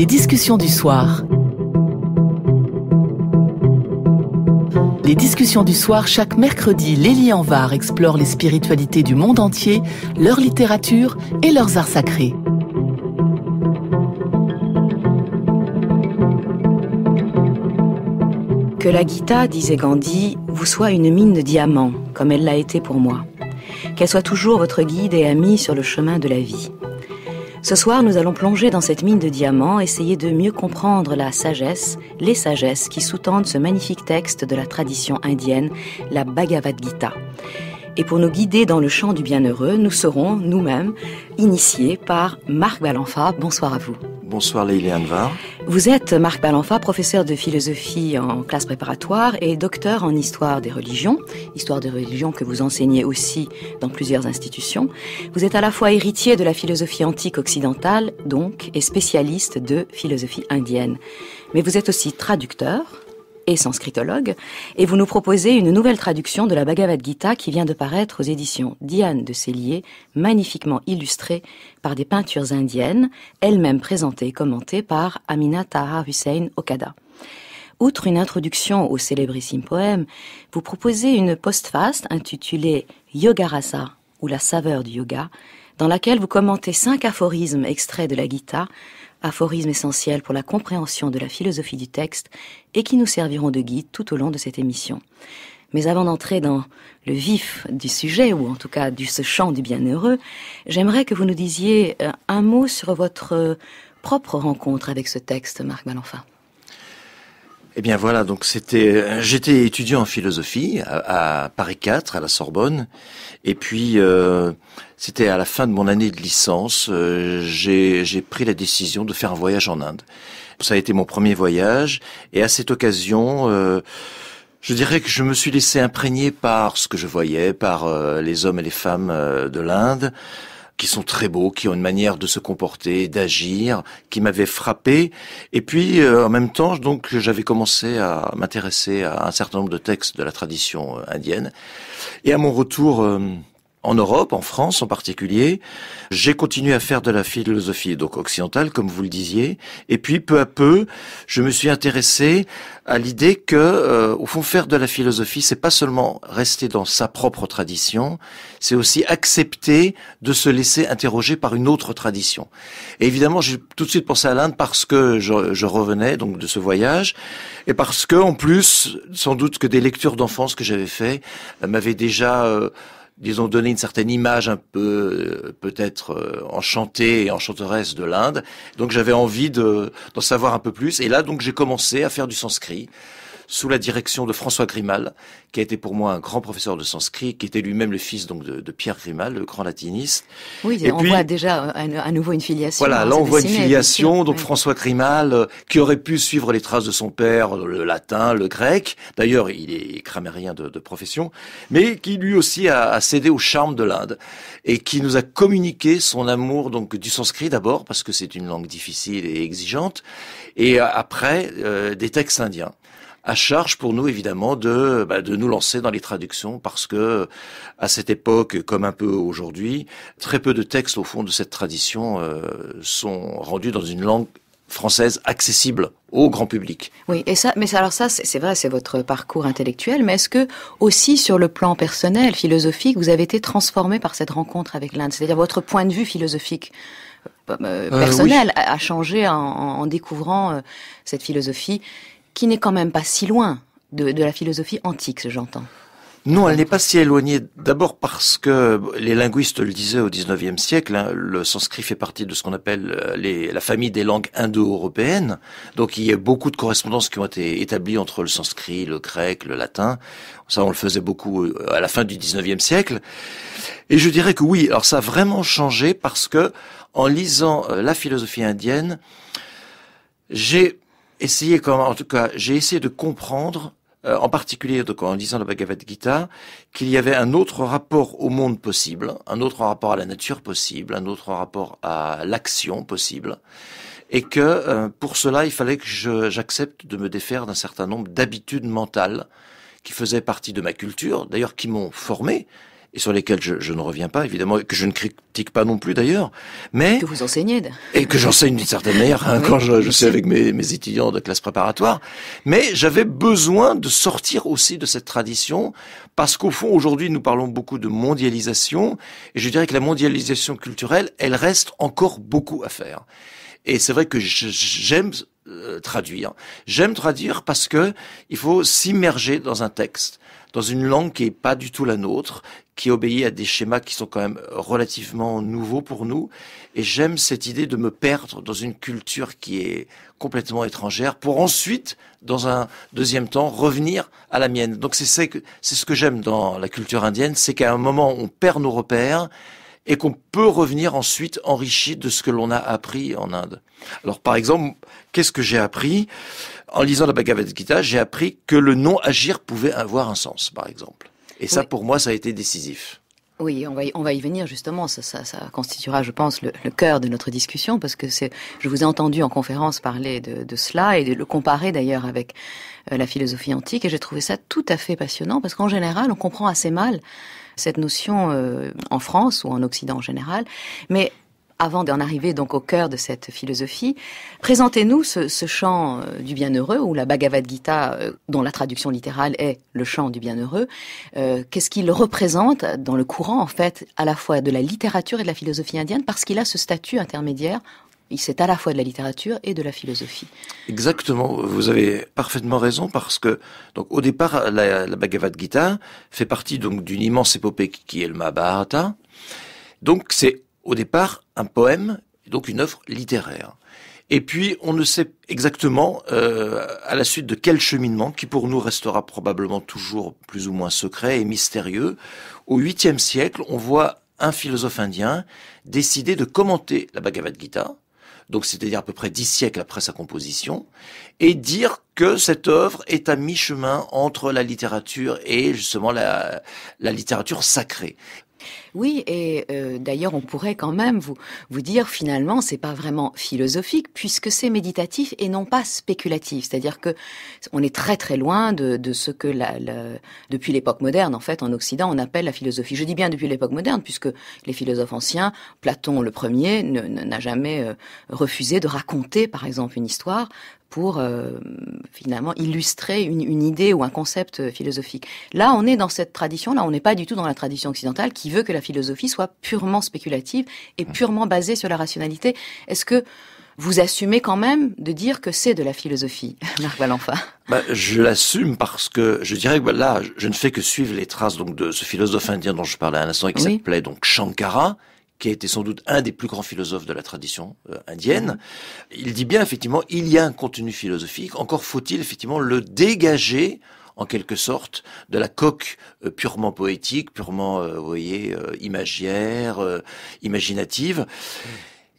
Les discussions du soir. Les discussions du soir, chaque mercredi, Lélie Anvar explore les spiritualités du monde entier, leur littérature et leurs arts sacrés. Que la Gita, disait Gandhi, vous soit une mine de diamants, comme elle l'a été pour moi. Qu'elle soit toujours votre guide et ami sur le chemin de la vie. Ce soir, nous allons plonger dans cette mine de diamants, essayer de mieux comprendre la sagesse, les sagesses qui sous-tendent ce magnifique texte de la tradition indienne, la Bhagavad Gita. Et pour nous guider dans le champ du bienheureux, nous serons nous-mêmes initiés par Marc Balanfa. Bonsoir à vous. Bonsoir Liliane Var. Vous êtes, Marc Balanfa, professeur de philosophie en classe préparatoire et docteur en histoire des religions, histoire des religions que vous enseignez aussi dans plusieurs institutions. Vous êtes à la fois héritier de la philosophie antique occidentale, donc, et spécialiste de philosophie indienne. Mais vous êtes aussi traducteur, et sanskritologue, et vous nous proposez une nouvelle traduction de la Bhagavad Gita qui vient de paraître aux éditions Diane de Cellier, magnifiquement illustrée par des peintures indiennes, elles-mêmes présentée et commentées par Amina Taha Hussein Okada. Outre une introduction au célébrissime poème, vous proposez une postface intitulée Yoga Rasa ou la saveur du yoga, dans laquelle vous commentez cinq aphorismes extraits de la Gita aphorismes essentiels pour la compréhension de la philosophie du texte et qui nous serviront de guide tout au long de cette émission. Mais avant d'entrer dans le vif du sujet, ou en tout cas du ce chant du bienheureux, j'aimerais que vous nous disiez euh, un mot sur votre euh, propre rencontre avec ce texte, Marc Malenfant. Eh bien voilà, donc c'était, euh, j'étais étudiant en philosophie à, Paris 4, à la Sorbonne, et puis euh, c'était à la fin de mon année de licence, euh, j'ai pris la décision de faire un voyage en Inde. Ça a été mon premier voyage, et à cette occasion. je dirais que je me suis laissé imprégner par ce que je voyais, par les hommes et les femmes de l'Inde, qui sont très beaux, qui ont une manière de se comporter, d'agir, qui m'avaient frappé. Et puis, euh, en même temps, donc, j'avais commencé à m'intéresser à un certain nombre de textes de la tradition euh, indienne. Et à mon retour, euh, en Europe, en France en particulier. J'ai continué à faire de la philosophie donc occidentale, comme vous le disiez, et puis peu à peu, je me suis intéressé à l'idée que, euh, au fond, faire de la philosophie, c'est pas seulement rester dans sa propre tradition, c'est aussi accepter de se laisser interroger par une autre tradition. Et évidemment, j'ai tout de suite pensé à l'Inde parce que je, je, revenais donc de ce voyage, et parce que, en plus, sans doute que des lectures d'enfance que j'avais fait euh, m'avaient déjà euh, ont donné une certaine image un peu, euh, peut-être euh, enchantée et enchanteresse de l'Inde. Donc j'avais envie d'en savoir un peu plus. Et là, donc, j'ai commencé à faire du sanskrit sous la direction de François Grimal, qui a été pour moi un grand professeur de sanskrit, qui était lui-même le fils donc de, Pierre Grimal, le grand latiniste. Oui, et on voit déjà à nouveau une filiation. Voilà, là on voit une filiation. Donc François Grimal, euh, qui aurait pu suivre les traces de son père, le latin, le grec. D'ailleurs, il est cramérien de, profession, mais qui lui aussi a, cédé au charme de l'Inde et qui nous a communiqué son amour donc du sanskrit d'abord parce que c'est une langue difficile et exigeante, et euh, après euh, des textes indiens à charge pour nous évidemment de bah, de nous lancer dans les traductions parce que à cette époque comme un peu aujourd'hui, très peu de textes au fond de cette tradition euh, sont rendus dans une langue française accessible au grand public. Oui, et ça, mais alors ça, c'est vrai, c'est votre parcours intellectuel, mais est-ce que aussi sur le plan personnel, philosophique, vous avez été transformé par cette rencontre avec l'Inde C'est-à-dire votre point de vue philosophique euh, euh, personnel a, changé en, en découvrant cette philosophie qui n'est quand même pas si loin de, la philosophie antique, j'entends. Non, elle n'est pas si éloignée. D'abord parce que les linguistes le disaient au XIXe siècle, hein, le sanskrit fait partie de ce qu'on appelle euh, les, la famille des langues indo-européennes. Donc il y a beaucoup de correspondances qui ont été établies entre le sanskrit, le grec, le latin. Ça, on le faisait beaucoup euh, à la fin du XIXe siècle. Et je dirais que oui, alors ça a vraiment changé parce que en lisant euh, la philosophie indienne, j'ai Essayé comme, en tout cas, j'ai essayé de comprendre, euh, en particulier donc, en disant le Bhagavad Gita, qu'il y avait un autre rapport au monde possible, un autre rapport à la nature possible, un autre rapport à l'action possible, et que euh, pour cela, il fallait que j'accepte de me défaire d'un certain nombre d'habitudes mentales qui faisaient partie de ma culture, d'ailleurs qui m'ont formé, et sur lesquels je, ne reviens pas, évidemment, et que je ne critique pas non plus d'ailleurs, mais... Que vous enseignez. Et que j'enseigne d'une certaine manière, hein, quand je, je suis avec mes, mes, étudiants de classe préparatoire. Mais j'avais besoin de sortir aussi de cette tradition, parce qu'au fond, aujourd'hui, nous parlons beaucoup de mondialisation, et je dirais que la mondialisation culturelle, elle reste encore beaucoup à faire. Et c'est vrai que j'aime euh, traduire. J'aime traduire parce que il faut s'immerger dans un texte, dans une langue qui est pas du tout la nôtre, qui obéit à des schémas qui sont quand même relativement nouveaux pour nous. Et j'aime cette idée de me perdre dans une culture qui est complètement étrangère pour ensuite, dans un deuxième temps, revenir à la mienne. Donc c'est c'est ce que j'aime dans la culture indienne, c'est qu'à un moment, on perd nos repères et qu'on peut revenir ensuite enrichi de ce que l'on a appris en Inde. Alors par exemple, qu'est-ce que j'ai appris En lisant la Bhagavad Gita, j'ai appris que le non agir pouvait avoir un sens, par exemple. Et ça, pour moi, ça a été décisif. Oui, on va y, venir justement. Ça, ça, constituera, je pense, le, cœur de notre discussion parce que Je vous ai entendu en conférence parler de, de cela et de le comparer d'ailleurs avec euh, la philosophie antique et j'ai trouvé ça tout à fait passionnant parce qu'en général, on comprend assez mal cette notion euh, en France ou en Occident en général. Mais avant d'en arriver donc au cœur de cette philosophie, présentez-nous ce, chant euh, du bienheureux ou la Bhagavad Gita euh, dont la traduction littérale est le chant du bienheureux. Qu'est-ce qu'il représente dans le courant en fait à la fois de la littérature et de la philosophie indienne parce qu'il a ce statut intermédiaire c'est à la fois de la littérature et de la philosophie. Exactement, vous avez parfaitement raison parce que donc au départ la, Bhagavad Gita fait partie donc d'une immense épopée qui est le Mahabharata. Donc c'est au départ un poème, donc une œuvre littéraire. Et puis, on ne sait exactement euh, à la suite de quel cheminement, qui pour nous restera probablement toujours plus ou moins secret et mystérieux. Au 8e siècle, on voit un philosophe indien décider de commenter la Bhagavad Gita, donc c'est-à-dire à peu près dix siècles après sa composition, et dire que cette œuvre est à mi-chemin entre la littérature et justement la, la littérature sacrée. Oui, et euh, d'ailleurs, on pourrait quand même vous, vous dire finalement, c'est pas vraiment philosophique puisque c'est méditatif et non pas spéculatif. C'est-à-dire que on est très très loin de, ce que la, depuis l'époque moderne, en fait, en Occident, on appelle la philosophie. Je dis bien depuis l'époque moderne puisque les philosophes anciens, Platon le premier, n'a jamais euh, refusé de raconter, par exemple, une histoire pour euh, finalement illustrer une, une, idée ou un concept philosophique. Là, on est dans cette tradition-là, on n'est pas du tout dans la tradition occidentale qui veut que la philosophie soit purement spéculative et purement basée sur la rationalité. Est-ce que vous assumez quand même de dire que c'est de la philosophie, Marc Valenfa bah, Je l'assume parce que je dirais que bah, là, je ne fais que suivre les traces donc de ce philosophe indien dont je parlais à l'instant, qui s'appelait donc Shankara, qui a été sans doute un des plus grands philosophes de la tradition euh, indienne, il dit bien effectivement il y a un contenu philosophique, encore faut-il effectivement le dégager en quelque sorte de la coque euh, purement poétique, purement, euh, vous voyez, euh, imagière, imaginative. Mm.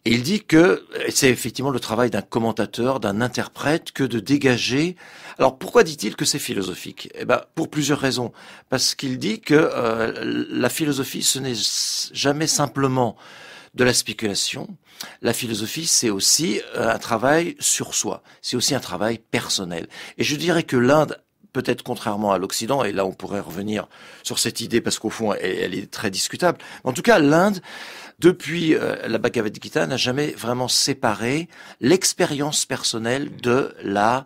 Et il dit que c'est effectivement le travail d'un commentateur, d'un interprète, que de dégager. Alors pourquoi dit-il que c'est philosophique Eh ben pour plusieurs raisons. Parce qu'il dit que la philosophie, ce n'est jamais simplement de la spéculation. La philosophie, c'est aussi un travail sur soi, c'est aussi un travail personnel. Et je dirais que l'Inde peut-être contrairement à l'Occident, et là on pourrait revenir sur cette idée parce qu'au fond elle, est très discutable. En tout cas, l'Inde, depuis euh, la Bhagavad Gita, n'a jamais vraiment séparé l'expérience personnelle de la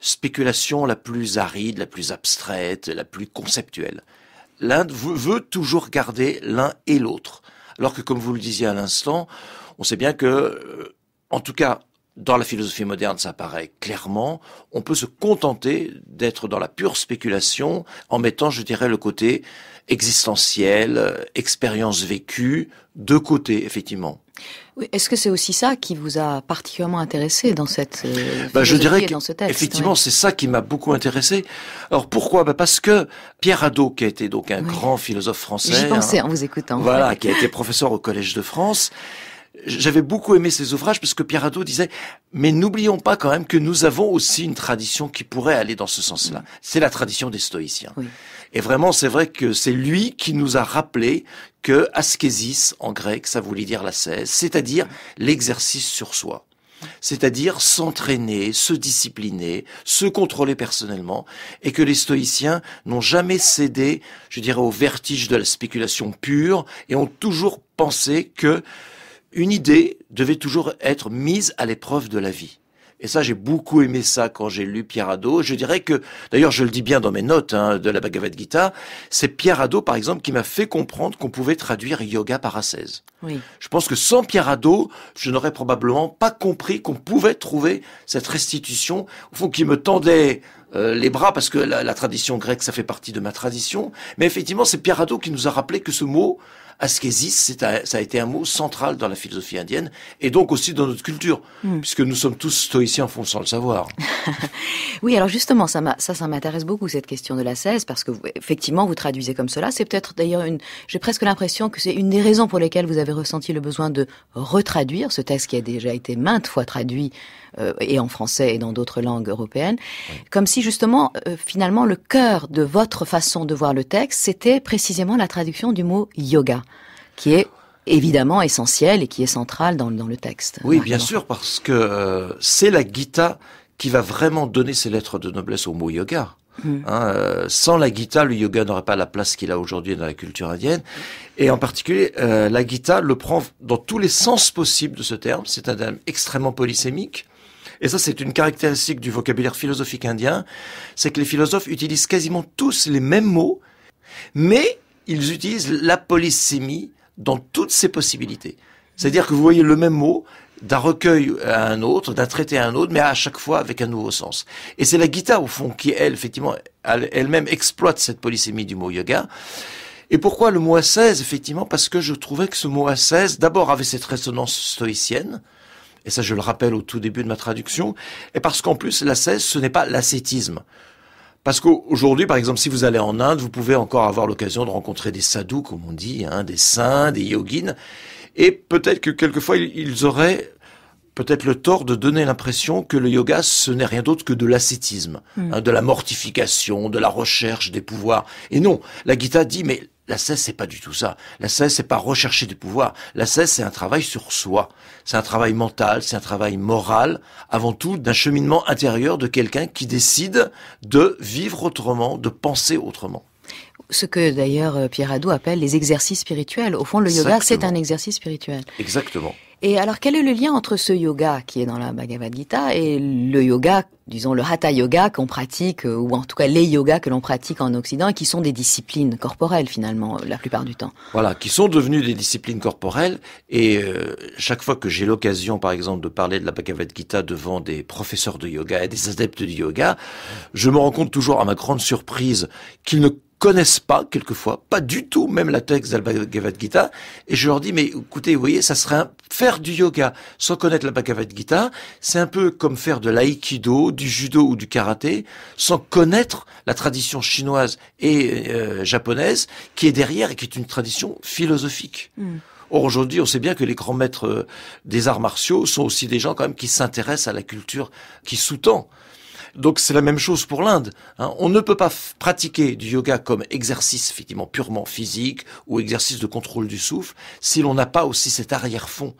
spéculation la plus aride, la plus abstraite, la plus conceptuelle. L'Inde veut toujours garder l'un et l'autre. Alors que, comme vous le disiez à l'instant, on sait bien que, euh, en tout cas, dans la philosophie moderne, ça paraît clairement, on peut se contenter d'être dans la pure spéculation en mettant, je dirais, le côté existentiel, euh, expérience vécue, de côté, effectivement. Oui, est-ce que c'est aussi ça qui vous a particulièrement intéressé dans cette euh, bah, je dirais que, Effectivement, c'est ça qui m'a beaucoup intéressé. Alors pourquoi ben Parce que Pierre Hadot, qui a été donc un grand philosophe français, j'y pensais hein, en vous écoutant, voilà, qui a été professeur au Collège de France, j'avais beaucoup aimé ces ouvrages parce que Pierre Hadot disait, mais n'oublions pas quand même que nous avons aussi une tradition qui pourrait aller dans ce sens-là. Mm. C'est la tradition des stoïciens. Et vraiment, c'est vrai que c'est lui qui nous a rappelé que askésis, en grec, ça voulait dire la cesse, c'est-à-dire l'exercice sur soi c'est-à-dire s'entraîner, se discipliner, se contrôler personnellement, et que les stoïciens n'ont jamais cédé, je dirais, au vertige de la spéculation pure, et ont toujours pensé que une idée devait toujours être mise à l'épreuve de la vie. Et ça, j'ai beaucoup aimé ça quand j'ai lu Pierre Adot. Je dirais que, d'ailleurs, je le dis bien dans mes notes hein, de la Bhagavad Gita, c'est Pierre Adot, par exemple, qui m'a fait comprendre qu'on pouvait traduire yoga par ascèse. Oui. Je pense que sans Pierre Adot, je n'aurais probablement pas compris qu'on pouvait trouver cette restitution, au fond, qui me tendait euh, les bras, parce que la, tradition grecque, ça fait partie de ma tradition. Mais effectivement, c'est Pierre Adot qui nous a rappelé que ce mot, Askésis, un, ça a été un mot central dans la philosophie indienne et donc aussi dans notre culture, hmm. puisque nous sommes tous stoïciens en fond sans le savoir. oui, alors justement, ça, ça, ça m'intéresse beaucoup cette question de la cesse, parce que vous, effectivement, vous traduisez comme cela. C'est peut-être d'ailleurs une, j'ai presque l'impression que c'est une des raisons pour lesquelles vous avez ressenti le besoin de retraduire ce texte qui a déjà été maintes fois traduit euh, et en français et dans d'autres langues européennes, comme si justement, euh, finalement, le cœur de votre façon de voir le texte, c'était précisément la traduction du mot yoga qui est évidemment essentiel et qui est centrale dans, le texte. Oui, bien sûr, parce que euh, c'est la Gita qui va vraiment donner ses lettres de noblesse au mot yoga. Hmm. Hein, euh, sans la Gita, le yoga n'aurait pas la place qu'il a aujourd'hui dans la culture indienne. Et en particulier, euh, la Gita le prend dans tous les sens possibles de ce terme. C'est un terme extrêmement polysémique. Et ça, c'est une caractéristique du vocabulaire philosophique indien. C'est que les philosophes utilisent quasiment tous les mêmes mots, mais ils utilisent la polysémie dans toutes ses possibilités. C'est-à-dire que vous voyez le même mot d'un recueil à un autre, d'un traité à un autre, mais à chaque fois avec un nouveau sens. Et c'est la guitare, au fond, qui, elle, effectivement, elle-même exploite cette polysémie du mot yoga. Et pourquoi le mot 16 Effectivement, parce que je trouvais que ce mot 16 d'abord, avait cette résonance stoïcienne, et ça je le rappelle au tout début de ma traduction, et parce qu'en plus, la l'ascèse, ce n'est pas l'ascétisme. Parce qu'aujourd'hui, par exemple, si vous allez en Inde, vous pouvez encore avoir l'occasion de rencontrer des sadhus, comme on dit, hein, des saints, des yogins. Et peut-être que quelquefois, ils auraient peut-être le tort de donner l'impression que le yoga, ce n'est rien d'autre que de l'ascétisme, hmm. hein, de la mortification, de la recherche des pouvoirs. Et non, la Gita dit, mais la cesse, c'est pas du tout ça. La cesse, c'est pas rechercher du pouvoir. La cesse, c'est un travail sur soi. C'est un travail mental, c'est un travail moral, avant tout d'un cheminement intérieur de quelqu'un qui décide de vivre autrement, de penser autrement. Ce que d'ailleurs euh, Pierre Hadou appelle les exercices spirituels. Au fond, le yoga, c'est un exercice spirituel. Exactement. Et alors, quel est le lien entre ce yoga qui est dans la Bhagavad Gita et le yoga, disons le Hatha Yoga qu'on pratique, euh, ou en tout cas les yogas que l'on pratique en Occident et qui sont des disciplines corporelles finalement la plupart du temps Voilà, qui sont devenues des disciplines corporelles. Et euh, chaque fois que j'ai l'occasion, par exemple, de parler de la Bhagavad Gita devant des professeurs de yoga et des adeptes du yoga, je me rends compte toujours, à ma grande surprise, qu'ils ne connaissent pas, quelquefois, pas du tout, même la texte d'Al Bhagavad Gita. Et je leur dis, mais écoutez, vous voyez, ça serait faire du yoga sans connaître la Bhagavad Gita, c'est un peu comme faire de l'aïkido, du judo ou du karaté, sans connaître la tradition chinoise et euh, japonaise qui est derrière et qui est une tradition philosophique. Hmm. Or aujourd'hui, on sait bien que les grands maîtres euh, des arts martiaux sont aussi des gens quand même qui s'intéressent à la culture qui sous-tend donc c'est la même chose pour l'Inde. Hein. On ne peut pas pratiquer du yoga comme exercice effectivement purement physique ou exercice de contrôle du souffle si l'on n'a pas aussi cet arrière-fond,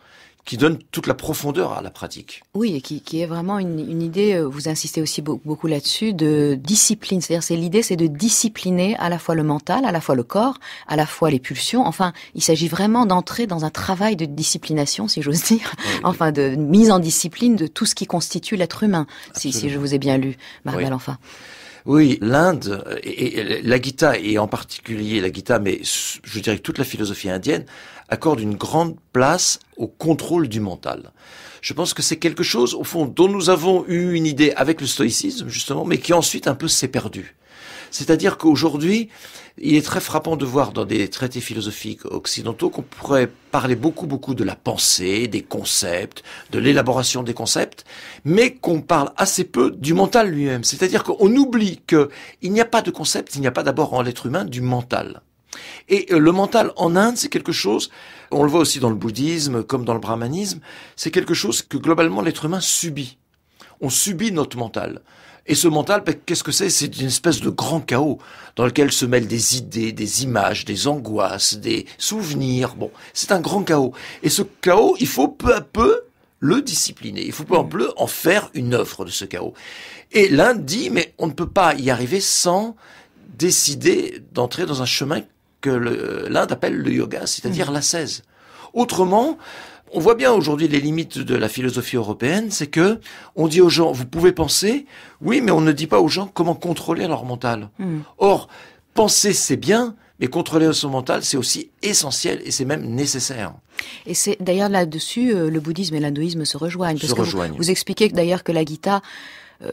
qui donne toute la profondeur à la pratique. Oui, et qui, est vraiment une, idée, euh, vous insistez aussi beaucoup là-dessus, de discipline. C'est-à-dire, c'est l'idée, c'est de discipliner à la fois le mental, à la fois le corps, à la fois les pulsions. Enfin, il s'agit vraiment d'entrer dans un travail de disciplination, si j'ose dire, enfin, de mise en discipline de tout ce qui constitue l'être humain, si, si, je vous ai bien lu, Marguerite oui. enfin. Oui, l'Inde et, et, la Gita et en particulier la Gita, mais je dirais toute la philosophie indienne accorde une grande place au contrôle du mental. Je pense que c'est quelque chose, au fond, dont nous avons eu une idée avec le stoïcisme, justement, mais qui ensuite un peu s'est perdu. C'est-à-dire qu'aujourd'hui, il est très frappant de voir dans des traités philosophiques occidentaux qu'on pourrait parler beaucoup, beaucoup de la pensée, des concepts, de l'élaboration des concepts, mais qu'on parle assez peu du mental lui-même. C'est-à-dire qu'on oublie qu'il n'y a pas de concept, il n'y a pas d'abord en l'être humain du mental. Et euh, le mental en Inde, c'est quelque chose, on le voit aussi dans le bouddhisme, comme dans le brahmanisme, c'est quelque chose que globalement l'être humain subit. On subit notre mental. Et ce mental, ben, qu'est-ce que c'est C'est une espèce de grand chaos dans lequel se mêlent des idées, des images, des angoisses, des souvenirs. Bon, c'est un grand chaos. Et ce chaos, il faut peu à peu le discipliner. Il faut peu à mmh. peu en faire une œuvre de ce chaos. Et l'Inde dit, mais on ne peut pas y arriver sans décider d'entrer dans un chemin que l'Inde appelle le yoga, c'est-à-dire mm. la 16 Autrement, on voit bien aujourd'hui les limites de la philosophie européenne, c'est que on dit aux gens, vous pouvez penser, oui, mais on ne dit pas aux gens comment contrôler leur mental. Mm. Or, penser, c'est bien, mais contrôler son mental, c'est aussi essentiel et c'est même nécessaire. Et c'est d'ailleurs là-dessus, euh, le bouddhisme et l'hindouisme se rejoignent. Parce Vous, vous, expliquez d'ailleurs que la Gita, euh,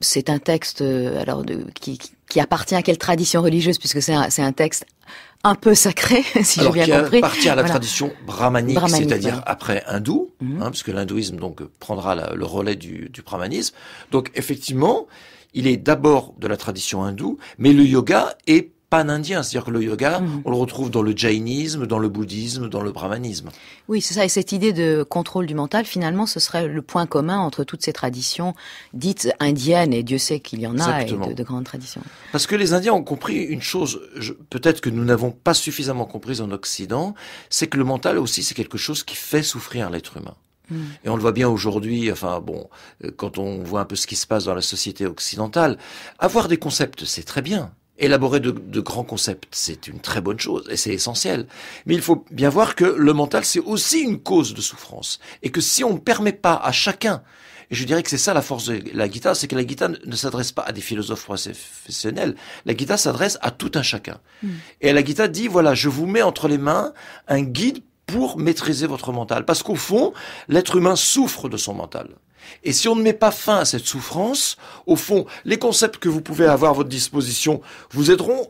c'est un texte euh, alors de, qui qui appartient à quelle tradition religieuse, puisque c'est un, texte un peu sacré, si j'ai bien qui compris. à la tradition brahmanique, c'est-à-dire après hindou, mhm. hein, puisque l'hindouisme donc prendra le relais du, du, brahmanisme. Donc effectivement, il est d'abord de la tradition hindoue, mais le yoga est un indien cest c'est-à-dire que le yoga, mhm. on le retrouve dans le jainisme, dans le bouddhisme, dans le brahmanisme. Oui, c'est ça, et cette idée de contrôle du mental, finalement, ce serait le point commun entre toutes ces traditions dites indiennes, et Dieu sait qu'il y en a, de, de, grandes traditions. Parce que les Indiens ont compris une chose, peut-être que nous n'avons pas suffisamment comprise en Occident, c'est que le mental aussi, c'est quelque chose qui fait souffrir l'être humain. Mm. Et on le voit bien aujourd'hui, enfin bon, euh, quand on voit un peu ce qui se passe dans la société occidentale, avoir des concepts, c'est très bien élaborer de, grands concepts, c'est une très bonne chose et c'est essentiel. Mais il faut bien voir que le mental, c'est aussi une cause de souffrance. Et que si on ne permet pas à chacun, et je dirais que c'est ça la force de la guitare, c'est que la guitare ne s'adresse pas à des philosophes professionnels, la guitare s'adresse à tout un chacun. Mm. Et la guitare dit, voilà, je vous mets entre les mains un guide pour maîtriser votre mental. Parce qu'au fond, l'être humain souffre de son mental. Et si on ne met pas fin à cette souffrance, au fond, les concepts que vous pouvez avoir à votre disposition vous aideront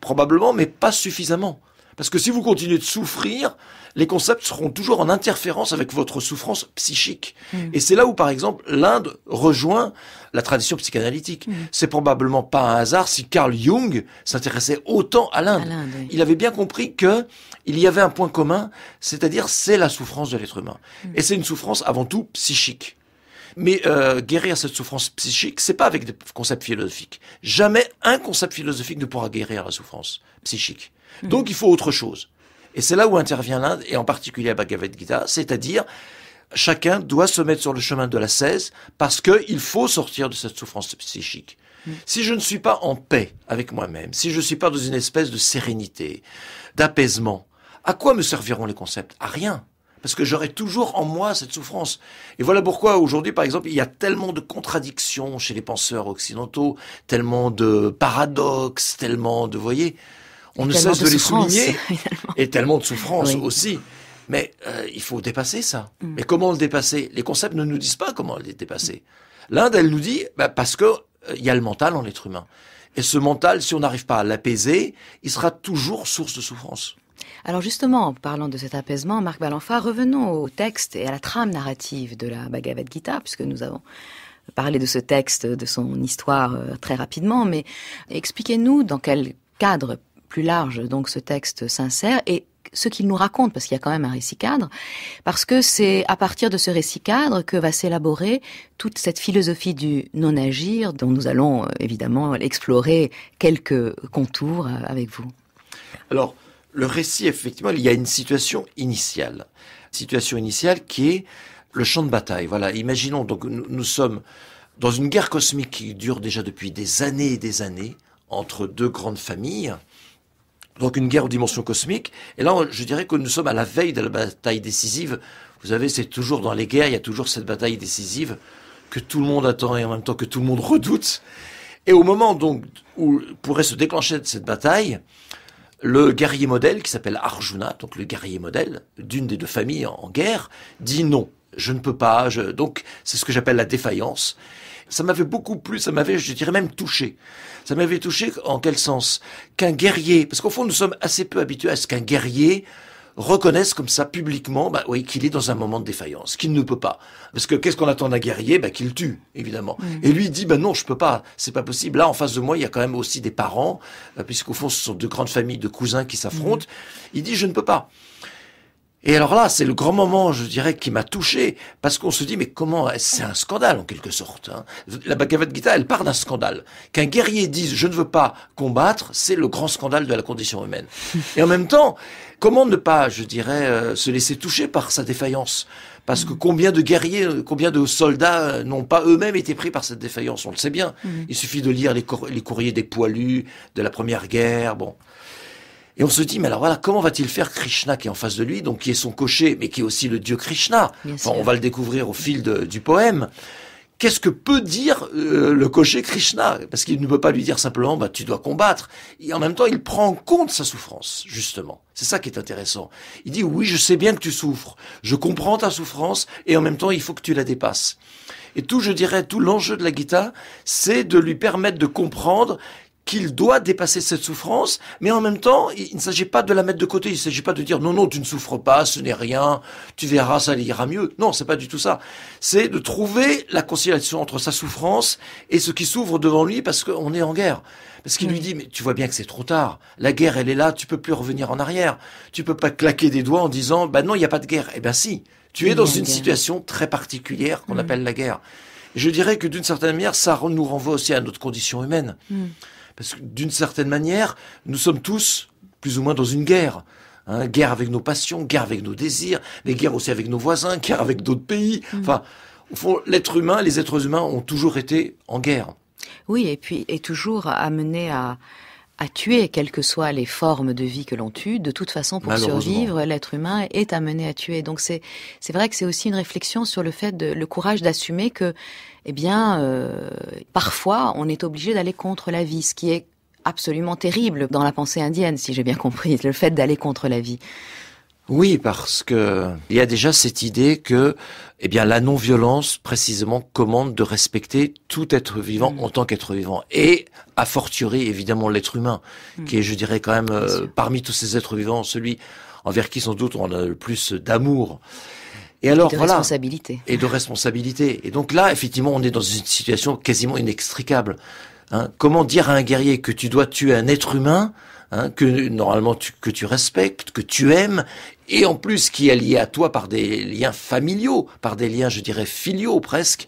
probablement, mais pas suffisamment. Parce que si vous continuez de souffrir, les concepts seront toujours en interférence avec votre souffrance psychique. Mm. Et c'est là où, par exemple, l'Inde rejoint la tradition psychanalytique. Mm. C'est probablement pas un hasard si Carl Jung s'intéressait autant à l'Inde. Il avait bien compris que il y avait un point commun, c'est-à-dire c'est la souffrance de l'être humain. Mm. Et c'est une souffrance avant tout psychique. Mais euh, guérir cette souffrance psychique, c'est pas avec des concepts philosophiques. Jamais un concept philosophique ne pourra guérir la souffrance psychique. Mhm. Donc il faut autre chose. Et c'est là où intervient l'Inde, et en particulier la Bhagavad Gita, c'est-à-dire chacun doit se mettre sur le chemin de la 16 parce qu'il faut sortir de cette souffrance psychique. Mhm. Si je ne suis pas en paix avec moi-même, si je ne suis pas dans une espèce de sérénité, d'apaisement, à quoi me serviront les concepts À rien parce que j'aurais toujours en moi cette souffrance. Et voilà pourquoi aujourd'hui, par exemple, il y a tellement de contradictions chez les penseurs occidentaux, tellement de paradoxes, tellement de, vous voyez, on ne cesse de, les souligner, et tellement de souffrance aussi. Mais euh, il faut dépasser ça. Mm. Mais comment le dépasser Les concepts ne nous disent pas comment le dépasser. l'un L'Inde, elle nous dit, bah, parce que il euh, y a le mental en l'être humain. Et ce mental, si on n'arrive pas à l'apaiser, il sera toujours source de souffrance. Alors justement, en parlant de cet apaisement, Marc Balanfa, revenons au texte et à la trame narrative de la Bhagavad Gita, puisque nous avons parlé de ce texte, de son histoire euh, très rapidement, mais expliquez-nous dans quel cadre plus large donc ce texte s'insère et ce qu'il nous raconte, parce qu'il y a quand même un récit cadre, parce que c'est à partir de ce récit cadre que va s'élaborer toute cette philosophie du non-agir dont nous allons euh, évidemment explorer quelques contours euh, avec vous. Alors, le récit, effectivement, il y a une situation initiale. Situation initiale qui est le champ de bataille. Voilà, imaginons, donc nous, sommes dans une guerre cosmique qui dure déjà depuis des années et des années entre deux grandes familles. Donc une guerre aux dimensions cosmiques. Et là, je dirais que nous sommes à la veille de la bataille décisive. Vous savez, c'est toujours dans les guerres, il y a toujours cette bataille décisive que tout le monde attend et en même temps que tout le monde redoute. Et au moment donc où pourrait se déclencher cette bataille, le guerrier modèle qui s'appelle Arjuna, donc le guerrier modèle d'une des deux familles en, guerre, dit non, je ne peux pas. Donc c'est ce que j'appelle la défaillance. Ça m'avait beaucoup plus, ça m'avait, je dirais même touché. Ça m'avait touché en quel sens Qu'un guerrier, parce qu'au fond nous sommes assez peu habitués à ce qu'un guerrier reconnaissent comme ça publiquement bah, oui, qu'il est dans un moment de défaillance, qu'il ne peut pas. Parce que qu'est-ce qu'on attend d'un guerrier bah, Qu'il tue, évidemment. Mm. Et lui il dit, bah, non, je ne peux pas, c'est pas possible. Là, en face de moi, il y a quand même aussi des parents, euh, puisqu'au fond, ce sont deux grandes familles de cousins qui s'affrontent. Mm. Il dit, je ne peux pas. Et alors là, c'est le grand moment, je dirais, qui m'a touché, parce qu'on se dit, mais comment, c'est un scandale en quelque sorte. Hein la Bhagavad Gita, elle part d'un scandale. Qu'un guerrier dise, je ne veux pas combattre, c'est le grand scandale de la condition humaine. Et en même temps, comment ne pas, je dirais, euh, se laisser toucher par sa défaillance parce que combien de guerriers, combien de soldats euh, n'ont pas eux-mêmes été pris par cette défaillance On le sait bien. Mm. Il suffit de lire les, courriers des poilus de la Première Guerre. Bon, et on se dit, mais alors voilà, comment va-t-il faire Krishna qui est en face de lui, donc qui est son cocher, mais qui est aussi le dieu Krishna On va le découvrir au fil du poème. Qu'est-ce que peut dire euh, le cocher Krishna Parce qu'il ne peut pas lui dire simplement, bah, tu dois combattre. Et en même temps, il prend en compte sa souffrance, justement. C'est ça qui est intéressant. Il dit, oui, je sais bien que tu souffres. Je comprends ta souffrance, et en même temps, il faut que tu la dépasses. Et tout, je dirais, tout l'enjeu de la Gita, c'est de lui permettre de comprendre qu'il doit dépasser cette souffrance, mais en même temps, il ne s'agit pas de la mettre de côté, il ne s'agit pas de dire non, non, tu ne souffres pas, ce n'est rien, tu verras, ça ira mieux. Non, c'est pas du tout ça. C'est de trouver la conciliation entre sa souffrance et ce qui s'ouvre devant lui parce qu'on est en guerre. Parce qu'il lui dit, mais tu vois bien que c'est trop tard. La guerre, elle est là, tu peux plus revenir en arrière. Tu peux pas claquer des doigts en disant, bah non, il n'y a pas de guerre. Eh ben si, tu es dans une situation très particulière qu'on mm. appelle la guerre. Je dirais que d'une certaine manière, ça nous renvoie aussi à notre condition humaine. Mm. Parce que d'une certaine manière, nous sommes tous plus ou moins dans une guerre. Hein. guerre avec nos passions, guerre avec nos désirs, mais guerre aussi avec nos voisins, guerre avec d'autres pays. Mm. Enfin, au fond, l'être humain, les êtres humains ont toujours été en guerre. Oui, et puis, et toujours amené à, à tuer, quelles que soient les formes de vie que l'on tue. De toute façon, pour survivre, l'être humain est amené à tuer. Donc c'est c'est vrai que c'est aussi une réflexion sur le fait de le courage d'assumer que, eh bien, euh, parfois on est obligé d'aller contre la vie, ce qui est absolument terrible dans la pensée indienne, si j'ai bien compris, le fait d'aller contre la vie. Oui, parce que il y a déjà cette idée que eh bien, la non-violence, précisément, commande de respecter tout être vivant mm. en tant qu'être vivant. Et, a fortiori, évidemment, l'être humain, mm. qui est, je dirais, quand même, euh, parmi tous ces êtres vivants, celui envers qui, sans doute, on a le plus d'amour. Et, alors, de voilà. Responsabilité. Et de responsabilité. Et donc là, effectivement, on est dans une situation quasiment inextricable. Hein. Comment dire à un guerrier que tu dois tuer un être humain Hein, que normalement tu, que tu respectes, que tu aimes, et en plus qui est lié à toi par des liens familiaux, par des liens, je dirais, filiaux presque,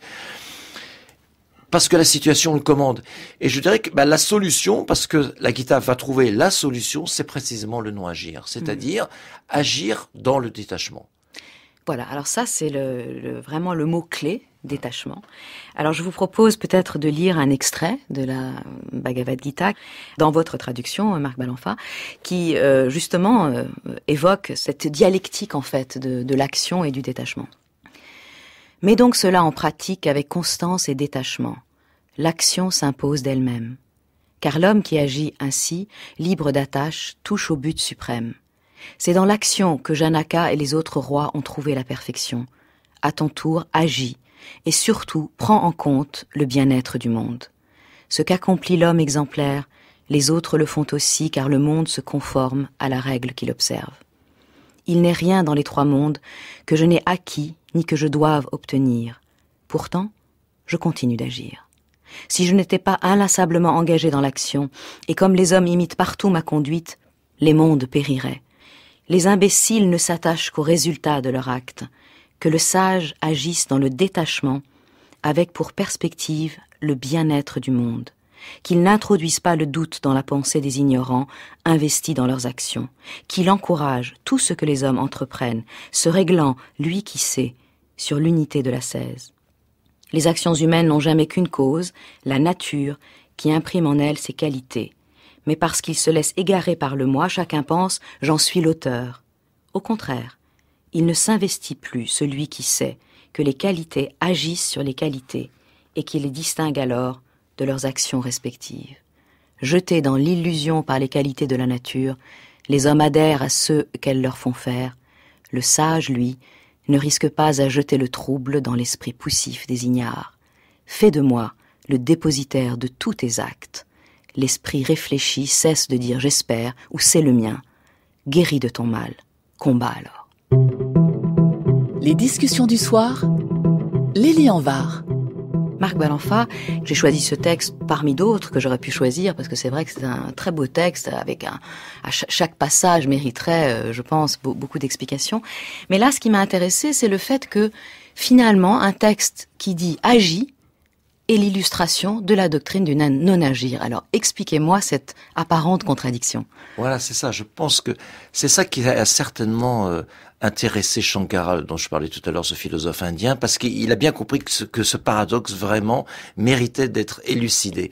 parce que la situation le commande. Et je dirais que bah, la solution, parce que la guitare va trouver la solution, c'est précisément le non-agir, c'est-à-dire mm. agir dans le détachement. Voilà, alors ça c'est vraiment le mot-clé détachement. Alors je vous propose peut-être de lire un extrait de la Bhagavad Gita dans votre traduction, euh, Marc Balanfa, qui euh, justement euh, évoque cette dialectique en fait de, de l'action et du détachement. Mets donc cela en pratique avec constance et détachement. L'action s'impose d'elle-même. Car l'homme qui agit ainsi, libre d'attache, touche au but suprême. C'est dans l'action que Janaka et les autres rois ont trouvé la perfection. À ton tour, agis et surtout prend en compte le bien-être du monde. Ce qu'accomplit l'homme exemplaire, les autres le font aussi car le monde se conforme à la règle qu'il observe. Il n'est rien dans les trois mondes que je n'ai acquis ni que je doive obtenir. Pourtant, je continue d'agir. Si je n'étais pas inlassablement engagé dans l'action, et comme les hommes imitent partout ma conduite, les mondes périraient. Les imbéciles ne s'attachent qu'aux résultats de leur acte que le sage agisse dans le détachement, avec pour perspective le bien-être du monde, qu'il n'introduise pas le doute dans la pensée des ignorants investis dans leurs actions, qu'il encourage tout ce que les hommes entreprennent, se réglant, lui qui sait, sur l'unité de la cèse. Les actions humaines n'ont jamais qu'une cause, la nature, qui imprime en elles ses qualités. Mais parce qu'il se laisse égarer par le moi, chacun pense J'en suis l'auteur. Au contraire, il ne s'investit plus, celui qui sait que les qualités agissent sur les qualités et qui les distingue alors de leurs actions respectives. Jetés dans l'illusion par les qualités de la nature, les hommes adhèrent à ceux qu'elles leur font faire. Le sage, lui, ne risque pas à jeter le trouble dans l'esprit poussif des ignares. Fais de moi le dépositaire de tous tes actes. L'esprit réfléchi cesse de dire j'espère ou c'est le mien. Guéris de ton mal, combat alors. Les discussions du soir, Lélie var Marc Balanfa, j'ai choisi ce texte parmi d'autres que j'aurais pu choisir parce que c'est vrai que c'est un très beau texte avec un, chaque passage mériterait, euh, je pense, beaucoup d'explications. Mais là, ce qui m'a intéressé, c'est le fait que finalement, un texte qui dit agit est l'illustration de la doctrine du non-agir. Alors, expliquez-moi cette apparente contradiction. Voilà, c'est ça. Je pense que c'est ça qui a certainement euh, intéressé Shankara, dont je parlais tout à l'heure, ce philosophe indien, parce qu'il a bien compris que ce, paradoxe vraiment méritait d'être élucidé.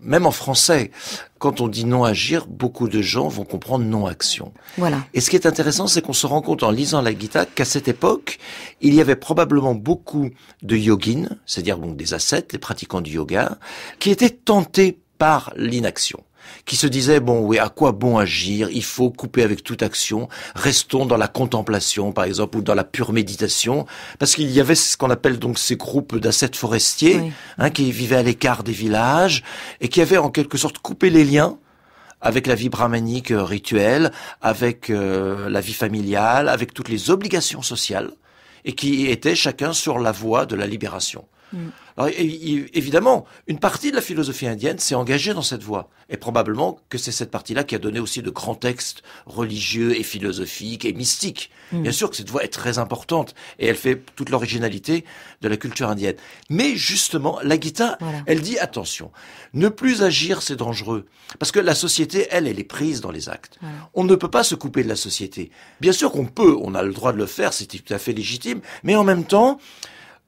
Même en français, quand on dit non-agir, beaucoup de gens vont comprendre non-action. Voilà. Et ce qui est intéressant, c'est qu'on se rend compte en lisant la Gita qu'à cette époque, il y avait probablement beaucoup de yogins, c'est-à-dire donc des ascètes, des pratiquants du yoga, qui étaient tentés par l'inaction qui se disaient, bon, oui, à quoi bon agir Il faut couper avec toute action, restons dans la contemplation, par exemple, ou dans la pure méditation, parce qu'il y avait ce qu'on appelle donc ces groupes d'assets forestiers, hein, qui vivaient à l'écart des villages, et qui avaient en quelque sorte coupé les liens avec la vie brahmanique euh, rituelle, avec euh, la vie familiale, avec toutes les obligations sociales, et qui étaient chacun sur la voie de la libération. Mm. Alors, évidemment, une partie de la philosophie indienne s'est engagée dans cette voie. Et probablement que c'est cette partie-là qui a donné aussi de grands textes religieux et philosophiques et mystiques. Mm. Bien sûr que cette voie est très importante et elle fait toute l'originalité de la culture indienne. Mais justement, la Gita, elle dit attention, ne plus agir, c'est dangereux. Parce que la société, elle, elle est prise dans les actes. On ne peut pas se couper de la société. Bien sûr qu'on peut, on a le droit de le faire, c'est tout à fait légitime. Mais en même temps,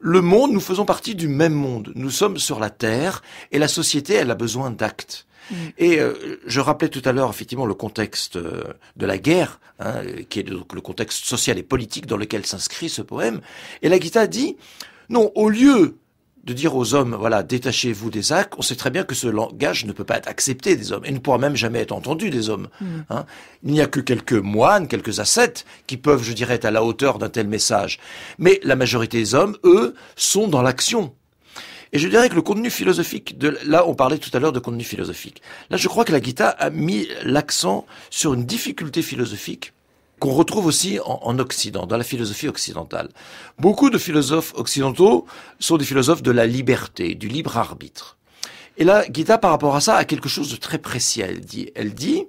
le monde, nous faisons partie du même monde. Nous sommes sur la Terre et la société, elle a besoin d'actes. Mm. Et euh, je rappelais tout à l'heure effectivement le contexte euh, de la guerre, hein, qui est donc le contexte social et politique dans lequel s'inscrit ce poème. Et la guitare dit, non, au lieu de dire aux hommes, voilà, détachez-vous des actes, on sait très bien que ce langage ne peut pas être accepté des hommes et ne pourra même jamais être entendu des hommes. Hmm. Hein. Il n'y a que quelques moines, quelques ascètes qui peuvent, je dirais, être à la hauteur d'un tel message. Mais la majorité des hommes, eux, sont dans l'action. Et je dirais que le contenu philosophique, de, là on parlait tout à l'heure de contenu philosophique, là je crois que la guitare a mis l'accent sur une difficulté philosophique qu'on retrouve aussi en, Occident, dans la philosophie occidentale. Beaucoup de philosophes occidentaux sont des philosophes de la liberté, du libre arbitre. Et là, Gita, par rapport à ça, a quelque chose de très précis. Elle dit, elle dit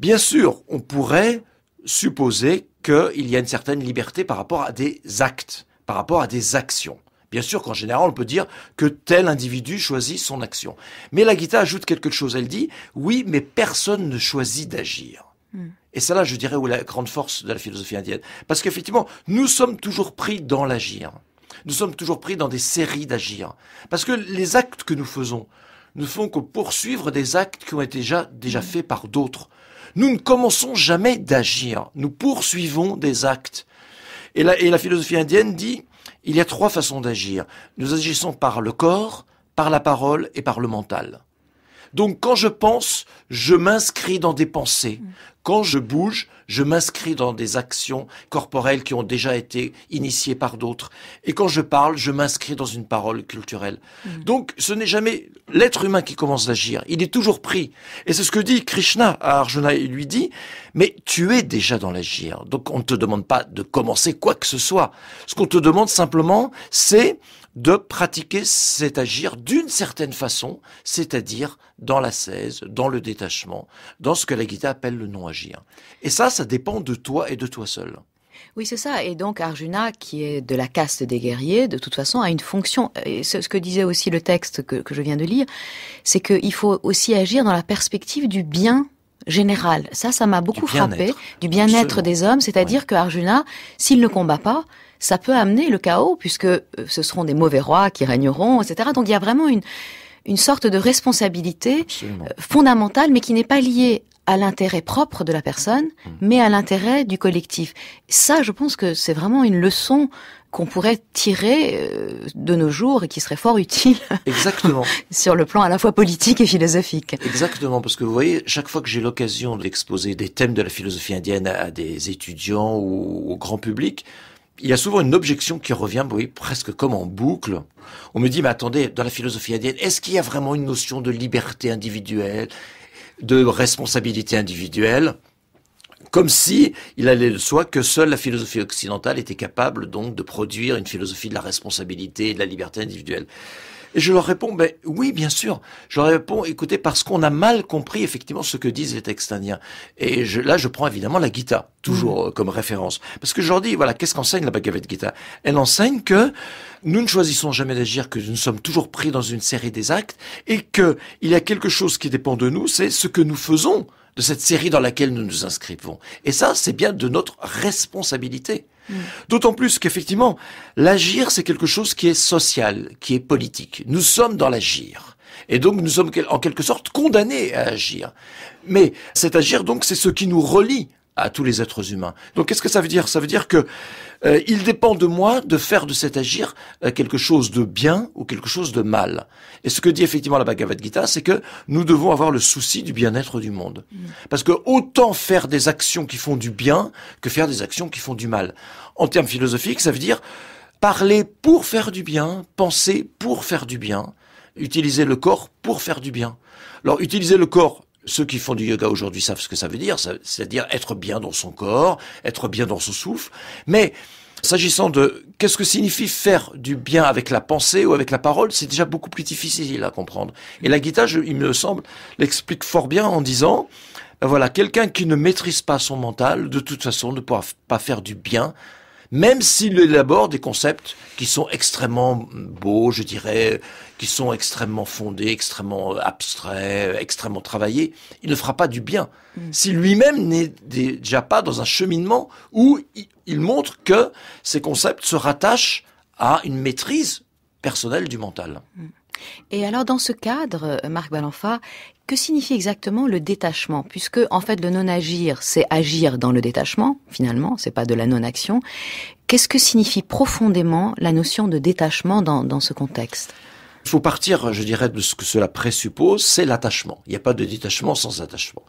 bien sûr, on pourrait supposer qu'il y a une certaine liberté par rapport à des actes, par rapport à des actions. Bien sûr qu'en général, on peut dire que tel individu choisit son action. Mais la Gita ajoute quelque chose. Elle dit, oui, mais personne ne choisit d'agir. Et c'est là, je dirais, où est la grande force de la philosophie indienne. Parce qu'effectivement, nous sommes toujours pris dans l'agir. Nous sommes toujours pris dans des séries d'agir. Parce que les actes que nous faisons ne font que poursuivre des actes qui ont été déjà, déjà mm. faits par d'autres. Nous ne commençons jamais d'agir. Nous poursuivons des actes. Et et la philosophie indienne dit, il y a trois façons d'agir. Nous agissons par le corps, par la parole et par le mental. Donc quand je pense, je m'inscris dans des pensées. Mm. Quand je bouge, je m'inscris dans des actions corporelles qui ont déjà été initiées par d'autres. Et quand je parle, je m'inscris dans une parole culturelle. Mm. Donc ce n'est jamais l'être humain qui commence d'agir. Il est toujours pris. Et c'est ce que dit Krishna à Arjuna. Il lui dit, mais tu es déjà dans l'agir. Donc on ne te demande pas de commencer quoi que ce soit. Ce qu'on te demande simplement, c'est de pratiquer cet agir d'une certaine façon, c'est-à-dire dans la dans le détachement, dans ce que la Gita appelle le non-agir. Et ça, ça dépend de toi et de toi seul. Oui, c'est ça. Et donc Arjuna, qui est de la caste des guerriers, de toute façon, a une fonction. Et ce, que disait aussi le texte que, que je viens de lire, c'est qu'il faut aussi agir dans la perspective du bien général. Ça, ça m'a beaucoup frappé du bien-être des hommes, c'est-à-dire que Arjuna, s'il ne combat pas, ça peut amener le chaos puisque euh, ce seront des mauvais rois qui régneront, etc. Donc il y a vraiment une une sorte de responsabilité euh, fondamentale, mais qui n'est pas liée à l'intérêt propre de la personne, mm. mais à l'intérêt du collectif. Ça, je pense que c'est vraiment une leçon qu'on pourrait tirer euh, de nos jours et qui serait fort utile. Exactement. sur le plan à la fois politique et philosophique. Exactement, parce que vous voyez, chaque fois que j'ai l'occasion d'exposer des thèmes de la philosophie indienne à des étudiants ou au grand public, il y a souvent une objection qui revient, oui, presque comme en boucle. On me dit, mais attendez, dans la philosophie indienne, est-ce qu'il y a vraiment une notion de liberté individuelle, de responsabilité individuelle comme si il allait de soi que seule la philosophie occidentale était capable donc de produire une philosophie de la responsabilité et de la liberté individuelle. Et je leur réponds, ben oui, bien sûr. Je leur réponds, écoutez, parce qu'on a mal compris effectivement ce que disent les textes indiens. Et là, je prends évidemment la Gita, toujours mm. euh, comme référence. Parce que je leur dis, voilà, qu'est-ce qu'enseigne la Bhagavad Gita Elle enseigne que nous ne choisissons jamais d'agir, que nous sommes toujours pris dans une série des actes, et que il y a quelque chose qui dépend de nous, c'est ce que nous faisons de cette série dans laquelle nous nous inscrivons. Et ça, c'est bien de notre responsabilité. Mm. D'autant plus qu'effectivement, l'agir, c'est quelque chose qui est social, qui est politique. Nous sommes dans l'agir. Et donc, nous sommes en quelque sorte condamnés à agir. Mais cet agir, donc, c'est ce qui nous relie à tous les êtres humains. Donc qu'est-ce que ça veut dire Ça veut dire que euh, il dépend de moi de faire de cet agir euh, quelque chose de bien ou quelque chose de mal. Et ce que dit effectivement la Bhagavad Gita, c'est que nous devons avoir le souci du bien-être du monde. Mm. Parce que autant faire des actions qui font du bien que faire des actions qui font du mal. En termes philosophiques, ça veut dire parler pour faire du bien, penser pour faire du bien, utiliser le corps pour faire du bien. Alors utiliser le corps ceux qui font du yoga aujourd'hui savent ce que ça veut dire, c'est-à-dire être bien dans son corps, être bien dans son souffle. Mais s'agissant de qu'est-ce que signifie faire du bien avec la pensée ou avec la parole, c'est déjà beaucoup plus difficile à comprendre. Et la guitare, il me semble, l'explique fort bien en disant, euh, voilà, quelqu'un qui ne maîtrise pas son mental, de toute façon, ne pourra pas faire du bien même s'il élabore des concepts qui sont extrêmement beaux, je dirais, qui sont extrêmement fondés, extrêmement euh, abstraits, euh, extrêmement travaillés, il ne fera pas du bien. Mm. Si lui-même n'est déjà pas dans un cheminement où il montre que ces concepts se rattachent à une maîtrise personnelle du mental. Mm. Et alors dans ce cadre, euh, Marc Balanfa, que signifie exactement le détachement Puisque en fait le non-agir, c'est agir dans le détachement. Finalement, c'est pas de la non-action. Qu'est-ce que signifie profondément la notion de détachement dans, dans ce contexte il faut partir, je dirais, de ce que cela présuppose, c'est l'attachement. Il n'y a pas de détachement sans attachement.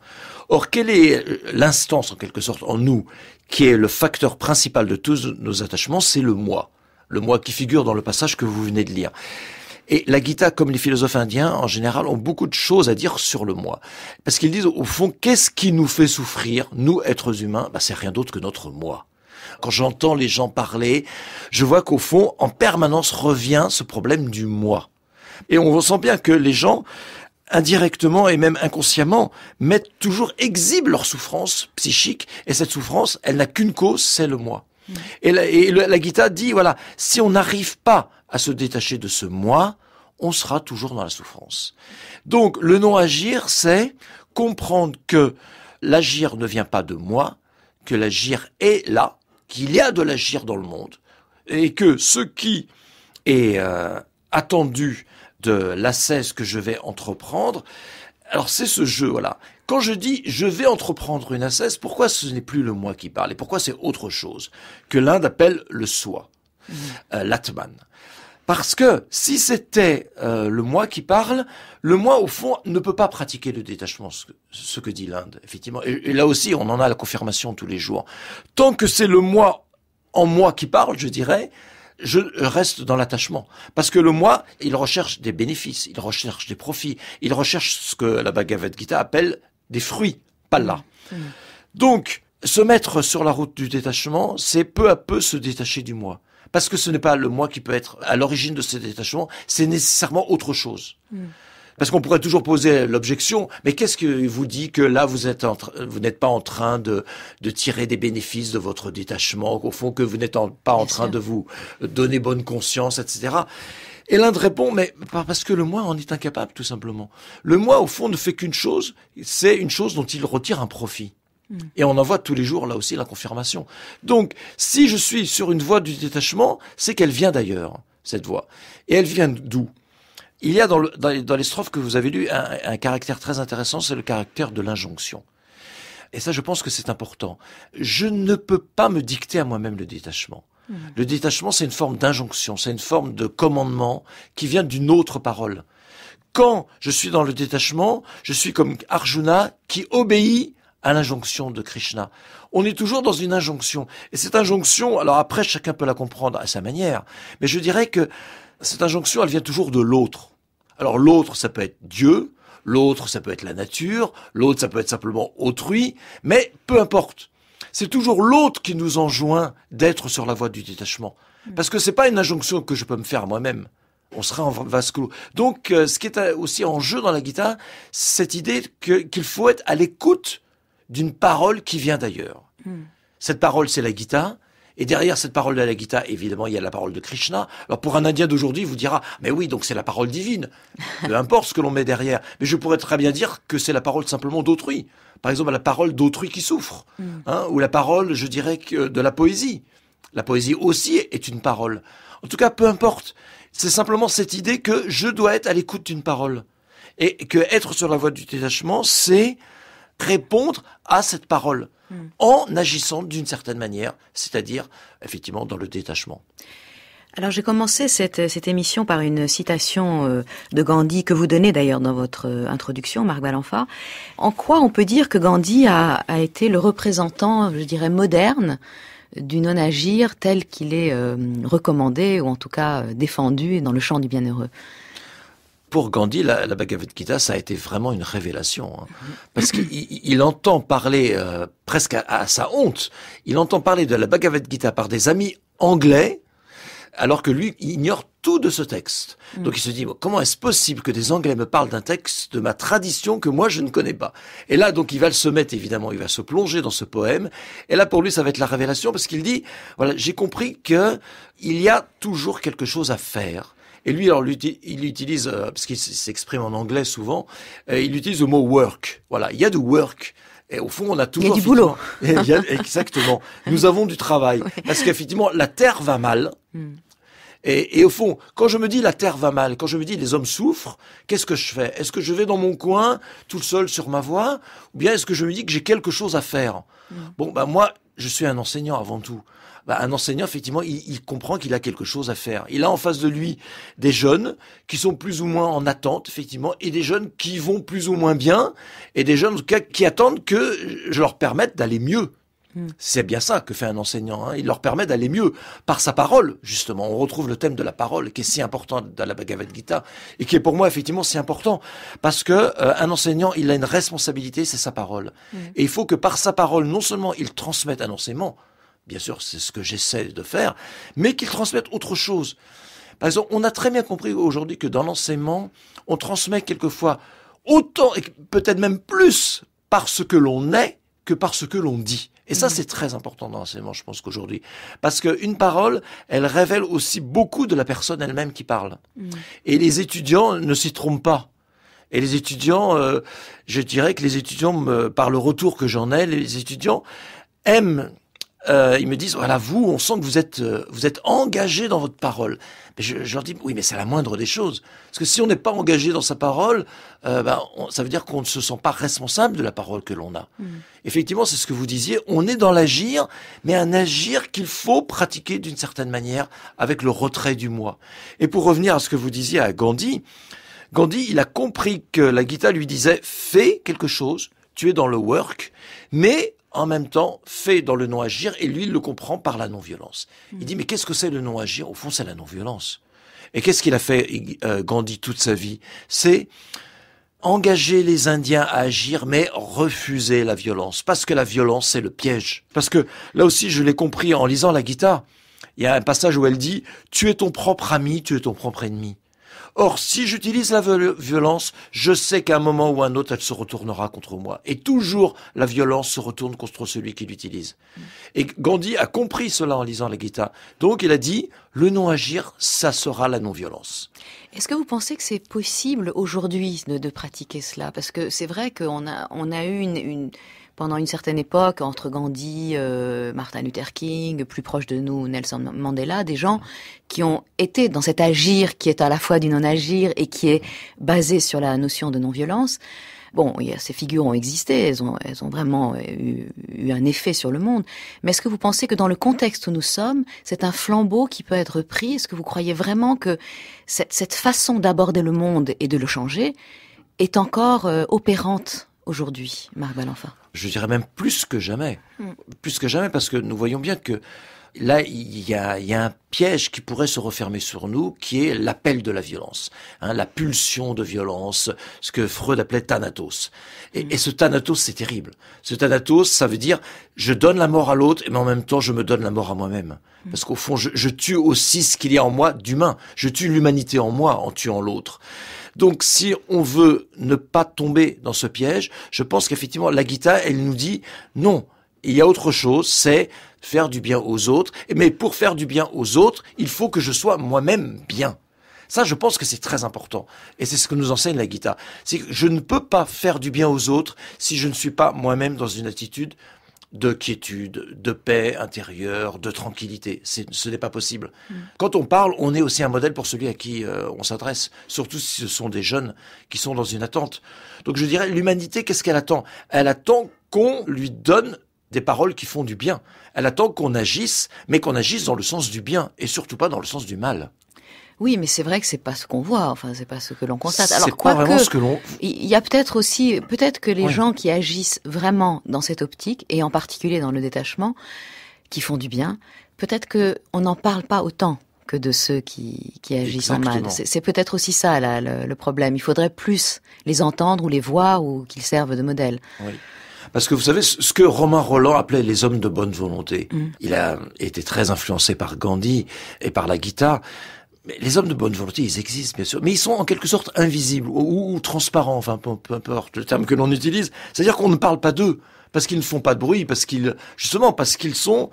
Or, quelle est l'instance, en quelque sorte, en nous, qui est le facteur principal de tous nos attachements C'est le moi. Le moi qui figure dans le passage que vous venez de lire. Et la Gita, comme les philosophes indiens en général, ont beaucoup de choses à dire sur le moi. Parce qu'ils disent, au fond, qu'est-ce qui nous fait souffrir, nous, êtres humains Bah C'est rien d'autre que notre moi. Quand j'entends les gens parler, je vois qu'au fond, en permanence revient ce problème du moi. Et on sent bien que les gens, indirectement et même inconsciemment, mettent toujours, exhibent leur souffrance psychique. Et cette souffrance, elle n'a qu'une cause, c'est le moi. Mmh. Et la, et la Gita dit, voilà, si on n'arrive pas à se détacher de ce moi, on sera toujours dans la souffrance. Donc le non-agir, c'est comprendre que l'agir ne vient pas de moi, que l'agir est là, qu'il y a de l'agir dans le monde, et que ce qui est euh, attendu de la que je vais entreprendre, alors c'est ce jeu, voilà. Quand je dis je vais entreprendre une assesse, pourquoi ce n'est plus le moi qui parle et pourquoi c'est autre chose que l'Inde appelle le soi, mmh. euh, l'atman parce que si c'était euh, le moi qui parle, le moi au fond ne peut pas pratiquer le détachement, ce que, dit l'Inde, effectivement. Et, là aussi, on en a la confirmation tous les jours. Tant que c'est le moi en moi qui parle, je dirais, je reste dans l'attachement. Parce que le moi, il recherche des bénéfices, il recherche des profits, il recherche ce que la Bhagavad Gita appelle des fruits, pas là. Mmh. Donc, se mettre sur la route du détachement, c'est peu à peu se détacher du moi. Parce que ce n'est pas le moi qui peut être à l'origine de ce détachement, c'est nécessairement autre chose. Mm. Parce qu'on pourrait toujours poser l'objection, mais qu'est-ce que vous dit que là vous n'êtes pas en train de, tirer des bénéfices de votre détachement, au fond que vous n'êtes pas en train de vous donner bonne conscience, etc. Et l'un répond, mais parce que le moi en est incapable, tout simplement. Le moi, au fond, ne fait qu'une chose, c'est une chose dont il retire un profit. Et on en voit tous les jours, là aussi, la confirmation. Donc, si je suis sur une voie du détachement, c'est qu'elle vient d'ailleurs, cette voie. Et elle vient d'où Il y a dans, le, les strophes que vous avez lues un, caractère très intéressant, c'est le caractère de l'injonction. Et ça, je pense que c'est important. Je ne peux pas me dicter à moi-même le détachement. Hmm. Le détachement, c'est une forme d'injonction, c'est une forme de commandement qui vient d'une autre parole. Quand je suis dans le détachement, je suis comme Arjuna qui obéit à l'injonction de Krishna. On est toujours dans une injonction. Et cette injonction, alors après, chacun peut la comprendre à sa manière, mais je dirais que cette injonction, elle vient toujours de l'autre. Alors l'autre, ça peut être Dieu, l'autre, ça peut être la nature, l'autre, ça peut être simplement autrui, mais peu importe. C'est toujours l'autre qui nous enjoint d'être sur la voie du détachement. Hmm. Parce que c'est pas une injonction que je peux me faire moi-même. On sera en vase clos. Donc, euh, ce qui est euh, aussi en jeu dans la guitare, cette idée qu'il faut être à l'écoute d'une parole qui vient d'ailleurs. Hmm. Cette parole, c'est la Gita. Et derrière cette parole de la Gita, évidemment, il y a la parole de Krishna. Alors pour un Indien d'aujourd'hui, vous dira, mais oui, donc c'est la parole divine. Peu importe ce que l'on met derrière. Mais je pourrais très bien dire que c'est la parole simplement d'autrui. Par exemple, la parole d'autrui qui souffre. Hmm. Hein, ou la parole, je dirais, de la poésie. La poésie aussi est une parole. En tout cas, peu importe. C'est simplement cette idée que je dois être à l'écoute d'une parole. Et que être sur la voie du détachement, c'est répondre à cette parole hmm. en agissant d'une certaine manière, c'est-à-dire effectivement dans le détachement. Alors j'ai commencé cette, émission par une citation euh, de Gandhi que vous donnez d'ailleurs dans votre euh, introduction, Marc Balanfa. En quoi on peut dire que Gandhi a, été le représentant, je dirais, moderne du non-agir tel qu'il est euh, recommandé ou en tout cas défendu dans le champ du bienheureux pour Gandhi, la, Bhagavad Gita, ça a été vraiment une révélation. Hein. parce qu'il entend parler, euh, presque à, sa honte, il entend parler de la Bhagavad Gita par des amis anglais, alors que lui il ignore tout de ce texte. Mm. Donc il se dit, comment est-ce possible que des Anglais me parlent d'un texte de ma tradition que moi je ne connais pas Et là, donc il va se mettre, évidemment, il va se plonger dans ce poème. Et là, pour lui, ça va être la révélation, parce qu'il dit, voilà, j'ai compris que il y a toujours quelque chose à faire et lui, alors, il utilise, euh, parce qu'il s'exprime en anglais souvent, euh, il utilise le mot work. Voilà, il y a du work. Et au fond, on a toujours... Il y du boulot. exactement. Nous avons du travail. Parce qu'effectivement, la Terre va mal. Hmm. Et, au fond, quand je me dis la terre va mal, quand je me dis les hommes souffrent, qu'est-ce que je fais Est-ce que je vais dans mon coin, tout seul sur ma voie Ou bien est-ce que je me dis que j'ai quelque chose à faire hmm. Bon, ben moi, je suis un enseignant avant tout. Bah, un enseignant, effectivement, il, comprend qu'il a quelque chose à faire. Il a en face de lui des jeunes qui sont plus ou moins en attente, effectivement, et des jeunes qui vont plus ou moins bien, et des jeunes, qui attendent que je leur permette d'aller mieux. Hmm. C'est bien ça que fait un enseignant. Hein. Il leur permet d'aller mieux par sa parole, justement. On retrouve le thème de la parole qui est si important dans la Bhagavad Gita et qui est pour moi effectivement si important parce que euh, un enseignant, il a une responsabilité, c'est sa parole. Hmm. Et il faut que par sa parole, non seulement il transmette un enseignement, bien sûr c'est ce que j'essaie de faire, mais qu'ils transmettent autre chose. Par exemple, on a très bien compris aujourd'hui que dans l'enseignement, on transmet quelquefois autant, et peut-être même plus, par ce que l'on est que par ce que l'on dit. Et ça, mhm. c'est très important dans l'enseignement, je pense, qu'aujourd'hui. Parce qu'une parole, elle révèle aussi beaucoup de la personne elle-même qui parle. Mhm. Et les étudiants ne s'y trompent pas. Et les étudiants, euh, je dirais que les étudiants, par le retour que j'en ai, les étudiants aiment euh, ils me disent voilà vous, on sent que vous êtes euh, vous êtes engagé dans votre parole. Mais je, leur dis oui mais c'est la moindre des choses parce que si on n'est pas engagé dans sa parole, euh, ben, ça veut dire qu'on ne se sent pas responsable de la parole que l'on a. Mm. Effectivement c'est ce que vous disiez, on est dans l'agir, mais un agir qu'il faut pratiquer d'une certaine manière avec le retrait du moi. Et pour revenir à ce que vous disiez à Gandhi. Gandhi, il a compris que la guitare lui disait fais quelque chose, tu es dans le work, mais en même temps fait dans le non-agir et lui, il le comprend par la non-violence. Il mm. dit, mais qu'est-ce que c'est le non-agir Au fond, c'est la non-violence. Et qu'est-ce qu'il a fait euh, Gandhi toute sa vie C'est engager les Indiens à agir, mais refuser la violence. Parce que la violence, c'est le piège. Parce que là aussi, je l'ai compris en lisant la guitare. Il y a un passage où elle dit, tu es ton propre ami, tu es ton propre ennemi. Or, si j'utilise la violence, je sais qu'à un moment ou un autre, elle se retournera contre moi. Et toujours, la violence se retourne contre celui qui l'utilise. Et Gandhi a compris cela en lisant la Gita. Donc, il a dit, le non-agir, ça sera la non-violence. Est-ce que vous pensez que c'est possible aujourd'hui de, pratiquer cela Parce que c'est vrai qu'on a, on a eu une pendant une certaine époque, entre Gandhi, euh, Martin Luther King, plus proche de nous, Nelson Mandela, des gens qui ont été dans cet agir qui est à la fois du non-agir et qui est basé sur la notion de non-violence. Bon, ces figures ont existé, elles ont, elles ont vraiment euh, eu, un effet sur le monde. Mais est-ce que vous pensez que dans le contexte où nous sommes, c'est un flambeau qui peut être repris Est-ce que vous croyez vraiment que cette, cette façon d'aborder le monde et de le changer est encore euh, opérante aujourd'hui, Marc enfin Je dirais même plus que jamais. Hmm. Plus que jamais, parce que nous voyons bien que là, il y a, un piège qui pourrait se refermer sur nous, qui est l'appel de la violence, hein, la pulsion de violence, ce que Freud appelait Thanatos. Hmm. Et, ce Thanatos, c'est terrible. Ce Thanatos, ça veut dire, je donne la mort à l'autre, mais en même temps, je me donne la mort à moi-même. Hmm. Parce qu'au fond, je tue aussi ce qu'il y a en moi d'humain. Je tue l'humanité en moi en tuant l'autre. Donc si on veut ne pas tomber dans ce piège, je pense qu'effectivement la guitare, elle nous dit non, il y a autre chose, c'est faire du bien aux autres. Mais pour faire du bien aux autres, il faut que je sois moi-même bien. Ça, je pense que c'est très important. Et c'est ce que nous enseigne la guitare. C'est que je ne peux pas faire du bien aux autres si je ne suis pas moi-même dans une attitude de quiétude, de paix intérieure, de tranquillité. Ce n'est pas possible. Mm. Quand on parle, on est aussi un modèle pour celui à qui euh, on s'adresse, surtout si ce sont des jeunes qui sont dans une attente. Donc je dirais, l'humanité, qu'est-ce qu'elle attend Elle attend qu'on lui donne des paroles qui font du bien. Elle attend qu'on agisse, mais qu'on agisse dans le sens du bien et surtout pas dans le sens du mal. Oui, mais c'est vrai que c'est pas ce qu'on voit. Enfin, c'est pas ce que l'on constate. Alors, quoi vraiment ce que l'on. Il y a peut-être aussi, peut-être que les gens qui agissent vraiment dans cette optique et en particulier dans le détachement, qui font du bien, peut-être que on n'en parle pas autant que de ceux qui, agissent en mal. C'est peut-être aussi ça le, problème. Il faudrait plus les entendre ou les voir ou qu'ils servent de modèle. Parce que vous savez, ce que Romain Rolland appelait les hommes de bonne volonté, mmh. il a été très influencé par Gandhi et par la guitare mais les hommes de bonne volonté, ils existent bien sûr, mais ils sont en quelque sorte invisibles ou, transparents, enfin peu, importe le terme que l'on utilise. C'est-à-dire qu'on ne parle pas d'eux parce qu'ils ne font pas de bruit, parce qu'ils justement parce qu'ils sont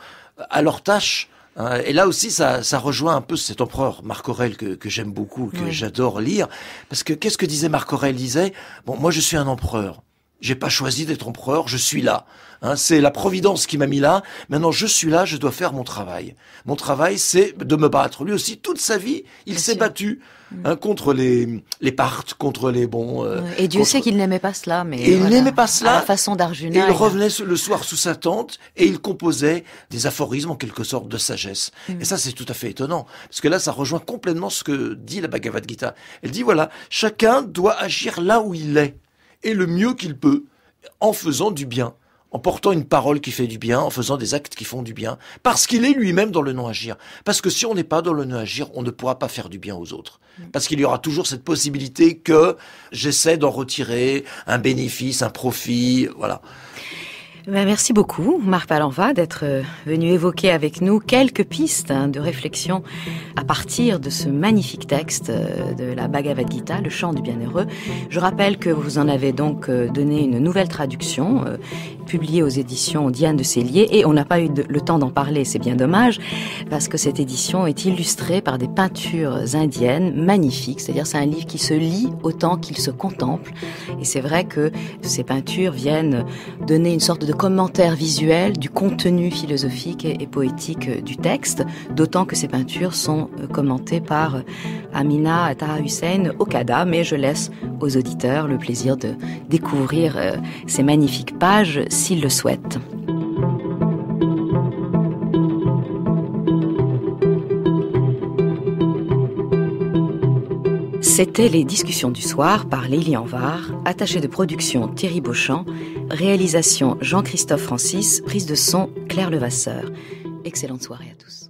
à leur tâche. Hein. Et là aussi, ça, ça, rejoint un peu cet empereur Marc Aurèle que, que j'aime beaucoup, que j'adore lire, parce que qu'est-ce que disait Marc Aurèle Il disait bon, moi je suis un empereur. J'ai pas choisi d'être empereur, je suis là. Hein, c'est la providence qui m'a mis là. Maintenant, je suis là, je dois faire mon travail. Mon travail, c'est de me battre. Lui aussi, toute sa vie, il s'est battu mm. hein, contre les les partes, contre les bons. Euh, et Dieu sait qu'il n'aimait pas cela, mais il n'aimait pas cela. la façon d'Arjuna. Il revenait le soir sous sa tente et il composait des aphorismes en quelque sorte de sagesse. Mm. Et ça, c'est tout à fait étonnant, parce que là, ça rejoint complètement ce que dit la Bhagavad Gita. Elle dit voilà, chacun doit agir là où il est et le mieux qu'il peut en faisant du bien, en portant une parole qui fait du bien, en faisant des actes qui font du bien, parce qu'il est lui-même dans le non-agir. Parce que si on n'est pas dans le non-agir, on ne pourra pas faire du bien aux autres. Mm. Parce qu'il y aura toujours cette possibilité que j'essaie d'en retirer un bénéfice, un profit, voilà. Ben, merci beaucoup, Marc Palanva, d'être euh, venu évoquer avec nous quelques pistes hein, de réflexion à partir de ce magnifique texte euh, de la Bhagavad Gita, le chant du bienheureux. Je rappelle que vous en avez donc euh, donné une nouvelle traduction publié aux éditions Diane de Célier et on n'a pas eu le temps d'en parler, c'est bien dommage, parce que cette édition est illustrée par des peintures indiennes magnifiques, c'est-à-dire c'est un livre qui se lit autant qu'il se contemple et c'est vrai que ces peintures viennent donner une sorte de commentaire visuel du contenu philosophique et, poétique euh, du texte, d'autant que ces peintures sont euh, commentées par euh, Amina Atara Hussein Okada, mais je laisse aux auditeurs le plaisir de découvrir ces magnifiques pages s'il le souhaite. C'était les discussions du soir par Lélie Anvar, attachée de production Thierry Beauchamp, réalisation Jean-Christophe Francis, prise de son Claire Levasseur. Excellente soirée à tous.